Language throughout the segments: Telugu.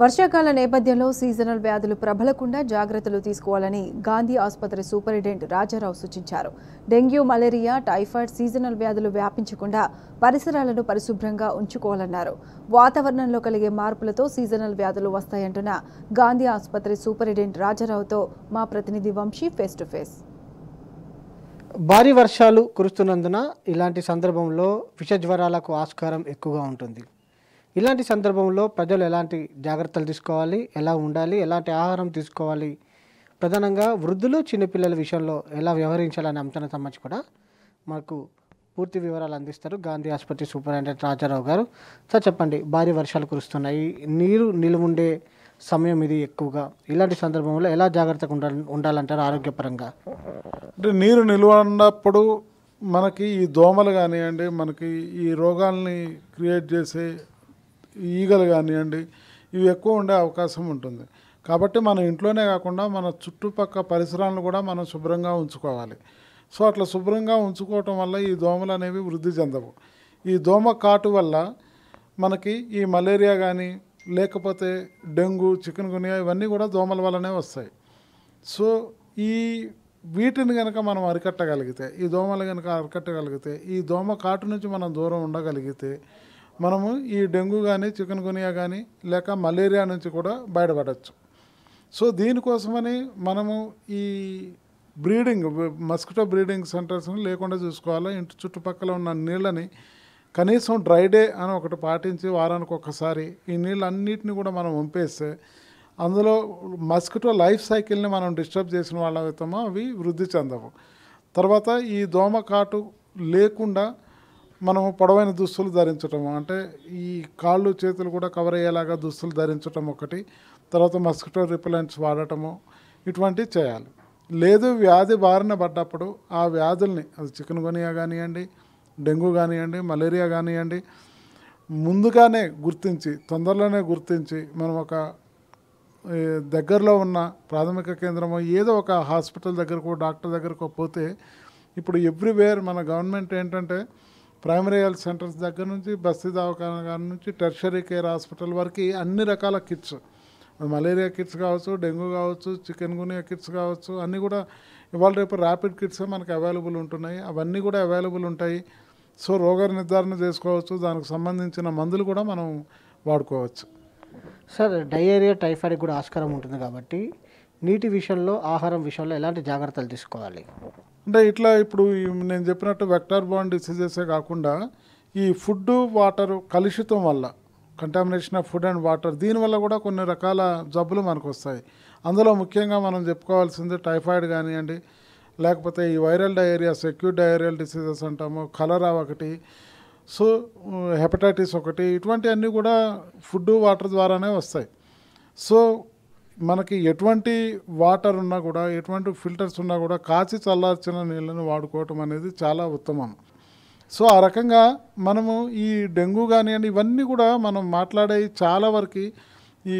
వర్షాకాల నేపథ్యంలో సీజనల్ వ్యాధులు ప్రబలకుండా జాగ్రత్తలు తీసుకోవాలని గాంధీ ఆసుపత్రి సూపరింటెండెంట్ రాజారావు సూచించారు డెంగ్యూ మలేరియా టైఫాయిడ్ సీజనల్ వ్యాధులు వ్యాపించకుండా పరిసరాలను పరిశుభ్రంగా ఉంచుకోవాలన్నారు వాతావరణంలో కలిగే మార్పులతో సీజనల్ వ్యాధులు వస్తాయంటున్న గాంధీ ఆసుపత్రి సూపరింటెండెంట్ రాజారావుతో మా ప్రతినిధి వంశీ ఫేస్ టు ఫేస్ భారీ వర్షాలు కురుస్తున్నందున ఇలాంటి సందర్భంలో విష జ్వరాలకు ఆస్కారం ఎక్కువగా ఉంటుంది ఇలాంటి సందర్భంలో ప్రజలు ఎలాంటి జాగ్రత్తలు తీసుకోవాలి ఎలా ఉండాలి ఎలాంటి ఆహారం తీసుకోవాలి ప్రధానంగా వృద్ధులు చిన్నపిల్లల విషయంలో ఎలా వ్యవహరించాలనే అంశానికి సంబంధించి కూడా మాకు పూర్తి వివరాలు అందిస్తారు గాంధీ ఆసుపత్రి సూపరింటెండెంట్ రాజారావు గారు సార్ చెప్పండి భారీ వర్షాలు కురుస్తున్నాయి నీరు నిలువుండే సమయం ఇది ఎక్కువగా ఇలాంటి సందర్భంలో ఎలా జాగ్రత్తగా ఉండ ఉండాలంటారు ఆరోగ్యపరంగా అంటే నీరు నిలువ ఉన్నప్పుడు మనకి ఈ దోమలు కానివ్వండి మనకి ఈ రోగాల్ని క్రియేట్ చేసే ఈగలు కానివ్వండి ఇవి ఎక్కువ ఉండే అవకాశం ఉంటుంది కాబట్టి మనం ఇంట్లోనే కాకుండా మన చుట్టుపక్క పరిసరాలను కూడా మనం శుభ్రంగా ఉంచుకోవాలి సో అట్లా శుభ్రంగా ఉంచుకోవటం వల్ల ఈ దోమలు అనేవి వృద్ధి చెందవు ఈ దోమ కాటు వల్ల మనకి ఈ మలేరియా కానీ లేకపోతే డెంగ్యూ చికెన్ గునియా ఇవన్నీ కూడా దోమల వల్లనే వస్తాయి సో ఈ వీటిని కనుక మనం అరికట్టగలిగితే ఈ దోమలు కనుక అరికట్టగలిగితే ఈ దోమ కాటు నుంచి మనం దూరం ఉండగలిగితే మనము ఈ డెంగ్యూ కానీ చికెన్ గునియా కానీ లేక మలేరియా నుంచి కూడా బయటపడవచ్చు సో దీనికోసమని మనము ఈ బ్రీడింగ్ మస్కిటో బ్రీడింగ్ సెంటర్స్ని లేకుండా చూసుకోవాలి ఇంటి చుట్టుపక్కల ఉన్న నీళ్ళని కనీసం డ్రై డే అని ఒకటి పాటించి వారానికి ఒకసారి ఈ నీళ్ళన్నిటిని కూడా మనం ఉంపేస్తే అందులో మస్కిటో లైఫ్ సైకిల్ని మనం డిస్టర్బ్ చేసిన వాళ్ళ అవి వృద్ధి చెందవు తర్వాత ఈ దోమకాటు లేకుండా మనము పొడవైన దుస్తులు ధరించటం అంటే ఈ కాళ్ళు చేతులు కూడా కవర్ అయ్యేలాగా దుస్తులు ధరించటం ఒకటి తర్వాత మస్కిటో రిపెలెంట్స్ వాడటము ఇటువంటివి చేయాలి లేదు వ్యాధి బారిన పడ్డప్పుడు ఆ వ్యాధుల్ని అది చికెన్ గునియా కానివ్వండి డెంగ్యూ కానివ్వండి మలేరియా కానివ్వండి ముందుగానే గుర్తించి తొందరలోనే గుర్తించి మనం ఒక దగ్గరలో ఉన్న ప్రాథమిక కేంద్రమో ఏదో ఒక హాస్పిటల్ దగ్గరకు డాక్టర్ దగ్గరకు పోతే ఇప్పుడు ఎవ్రీవేర్ మన గవర్నమెంట్ ఏంటంటే ప్రైమరీ హెల్త్ సెంటర్స్ దగ్గర నుంచి బస్తీ దవాఖాన నుంచి టెర్షరీ కేర్ హాస్పిటల్ వరకు అన్ని రకాల కిట్స్ మలేరియా కిట్స్ కావచ్చు డెంగ్యూ కావచ్చు చికెన్ గునియా కిట్స్ కావచ్చు అన్నీ కూడా ఇవాళ రేపు ర్యాపిడ్ కిట్స్ మనకు అవైలబుల్ ఉంటున్నాయి అవన్నీ కూడా అవైలబుల్ ఉంటాయి సో రోగ నిర్ధారణ చేసుకోవచ్చు దానికి సంబంధించిన మందులు కూడా మనం వాడుకోవచ్చు సార్ డయేరియా టైఫాయిడ్ కూడా ఆస్కారం ఉంటుంది కాబట్టి నీటి విషయంలో ఆహారం విషయంలో ఎలాంటి జాగ్రత్తలు తీసుకోవాలి అంటే ఇట్లా ఇప్పుడు నేను చెప్పినట్టు వెక్టార్ బాండ్ డిసీజెసే కాకుండా ఈ ఫుడ్ వాటర్ కలుషితం వల్ల contamination of food and water దీనివల్ల కూడా కొన్ని రకాల జబ్బులు మనకు వస్తాయి అందులో ముఖ్యంగా మనం చెప్పుకోవాల్సింది టైఫాయిడ్ కానివ్వండి లేకపోతే ఈ viral diarrhoea secure diarrhoeal diseases అంటాము కలరా ఒకటి సో హెపటైటిస్ ఒకటి ఇటువంటివన్నీ కూడా ఫుడ్ వాటర్ ద్వారానే వస్తాయి సో మనకి ఎటువంటి వాటర్ ఉన్నా కూడా ఎటువంటి ఫిల్టర్స్ ఉన్నా కూడా కాచి చల్లార్చిన నీళ్ళను వాడుకోవటం అనేది చాలా ఉత్తమం సో ఆ రకంగా మనము ఈ డెంగ్యూ కానివ్వండి ఇవన్నీ కూడా మనం మాట్లాడే చాలా వరకు ఈ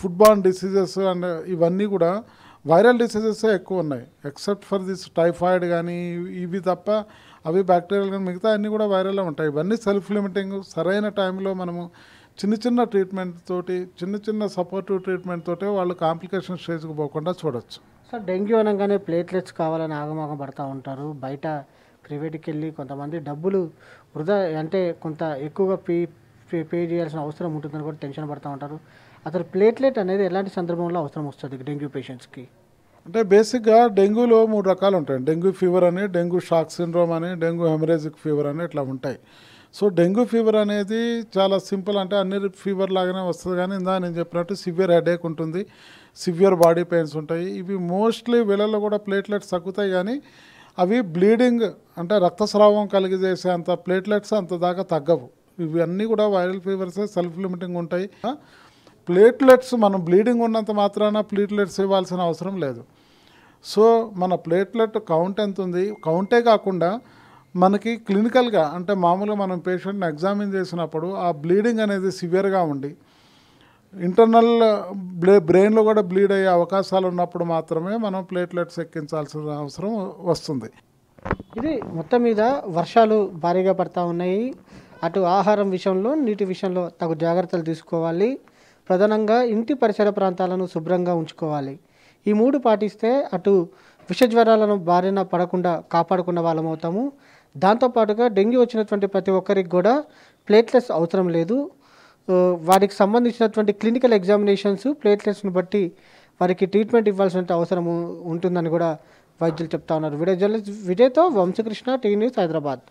ఫుట్బాల్ డిసీజెస్ అండ్ ఇవన్నీ కూడా వైరల్ డిసీజెస్ ఎక్కువ ఉన్నాయి ఎక్సెప్ట్ ఫర్ దిస్ టైఫాయిడ్ కానీ ఇవి తప్ప అవి బ్యాక్టీరియల్ కానీ మిగతా అన్నీ కూడా వైరల్లో ఉంటాయి ఇవన్నీ సెల్ఫ్ లిమిటింగ్ సరైన టైంలో మనము చిన్న చిన్న ట్రీట్మెంట్ తోటి చిన్న చిన్న సపోర్టివ్ ట్రీట్మెంట్ తోటే వాళ్ళు కాంప్లికేషన్ స్టేజ్కి పోకుండా చూడొచ్చు సార్ డెంగ్యూ అనగానే ప్లేట్లెట్స్ కావాలని ఆగమాగం పడుతూ ఉంటారు బయట ప్రైవేట్కి వెళ్ళి కొంతమంది డబ్బులు వృధా అంటే కొంత ఎక్కువగా పే పే పే చేయాల్సిన అవసరం ఉంటుందని కూడా టెన్షన్ పడుతూ ఉంటారు అసలు ప్లేట్లెట్ అనేది ఎలాంటి సందర్భంలో అవసరం వస్తుంది డెంగ్యూ పేషెంట్స్కి అంటే బేసిక్గా డెంగ్యూలో మూడు రకాలు ఉంటాయి డెంగ్యూ ఫీవర్ అని డెంగ్యూ షాక్ సిండ్రోమ్ అని డెంగ్యూ హెమరేజిక్ ఫీవర్ అని ఇట్లా ఉంటాయి సో డెంగ్యూ ఫీవర్ అనేది చాలా సింపుల్ అంటే అన్ని ఫీవర్ లాగానే వస్తుంది కానీ ఇందా నేను చెప్పినట్టు సివియర్ హెడేక్ ఉంటుంది సివియర్ బాడీ పెయిన్స్ ఉంటాయి ఇవి మోస్ట్లీ వీళ్ళలో కూడా ప్లేట్లెట్స్ తగ్గుతాయి కానీ అవి బ్లీడింగ్ అంటే రక్తస్రావం కలిగజేసే అంత ప్లేట్లెట్స్ అంత దాకా తగ్గవు ఇవన్నీ కూడా వైరల్ ఫీవర్స్ సెల్ఫ్ లిమిటింగ్ ఉంటాయి ప్లేట్లెట్స్ మనం బ్లీడింగ్ ఉన్నంత మాత్రాన ప్లేట్లెట్స్ ఇవ్వాల్సిన అవసరం లేదు సో మన ప్లేట్లెట్ కౌంట్ ఎంత ఉంది కౌంటే కాకుండా మనకి క్లినికల్గా అంటే మామూలుగా మనం పేషెంట్ని ఎగ్జామిన్ చేసినప్పుడు ఆ బ్లీడింగ్ అనేది సివియర్గా ఉండి ఇంటర్నల్ బ్లే బ్రెయిన్లో కూడా బ్లీడ్ అయ్యే అవకాశాలు ఉన్నప్పుడు మాత్రమే మనం ప్లేట్లెట్స్ ఎక్కించాల్సిన అవసరం వస్తుంది ఇది మొత్తం మీద వర్షాలు భారీగా పడతా ఉన్నాయి అటు ఆహారం విషయంలో నీటి విషయంలో తగు జాగ్రత్తలు తీసుకోవాలి ప్రధానంగా ఇంటి పరిసర ప్రాంతాలను శుభ్రంగా ఉంచుకోవాలి ఈ మూడు పాటిస్తే అటు విష జ్వరాలను బారిన పడకుండా కాపాడుకున్న వాళ్ళమవుతాము దాంతోపాటుగా డెంగ్యూ వచ్చినటువంటి ప్రతి ఒక్కరికి కూడా ప్లేట్లెట్స్ అవసరం లేదు వారికి సంబంధించినటువంటి క్లినికల్ ఎగ్జామినేషన్స్ ప్లేట్లెట్స్ని బట్టి వారికి ట్రీట్మెంట్ ఇవ్వాల్సిన అవసరం ఉంటుందని కూడా వైద్యులు చెప్తా ఉన్నారు విజయ్ జర్నలిస్ట్ విజయ్తో వంశకృష్ణ టీ న్యూస్ హైదరాబాద్